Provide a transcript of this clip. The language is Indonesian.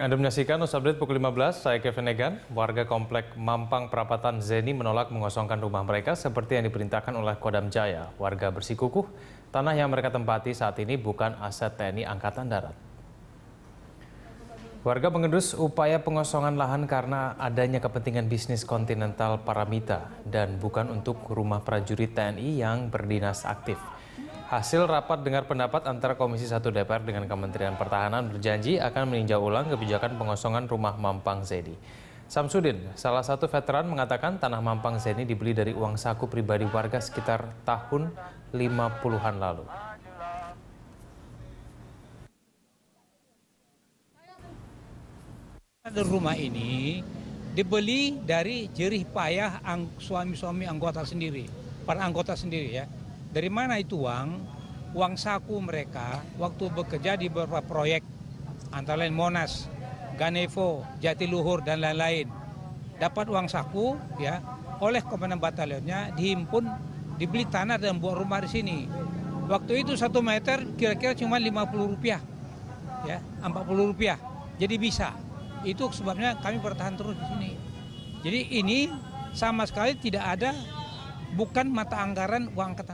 Anda menyaksikan News Update pukul 15, saya Kevin Egan. Warga Komplek Mampang Perapatan Zeni menolak mengosongkan rumah mereka seperti yang diperintahkan oleh Kodam Jaya. Warga bersikukuh, tanah yang mereka tempati saat ini bukan aset TNI Angkatan Darat. Warga mengendus upaya pengosongan lahan karena adanya kepentingan bisnis kontinental Paramita dan bukan untuk rumah prajurit TNI yang berdinas aktif. Hasil rapat dengar pendapat antara Komisi 1 DPR dengan Kementerian Pertahanan berjanji akan meninjau ulang kebijakan pengosongan rumah Mampang Zedi. Samsudin, salah satu veteran mengatakan tanah Mampang Zedi dibeli dari uang saku pribadi warga sekitar tahun 50-an lalu. Rumah ini dibeli dari jerih payah suami-suami anggota sendiri, para anggota sendiri ya dari mana itu uang? Uang saku mereka waktu bekerja di beberapa proyek, antara lain Monas, Ganevo, Jatiluhur, dan lain-lain. Dapat uang saku ya oleh komandan batalionnya dihimpun, dibeli tanah dan buat rumah di sini. Waktu itu satu meter kira-kira cuma 50 rupiah, ya 40 rupiah. Jadi bisa. Itu sebabnya kami bertahan terus di sini. Jadi ini sama sekali tidak ada bukan mata anggaran uang ketan.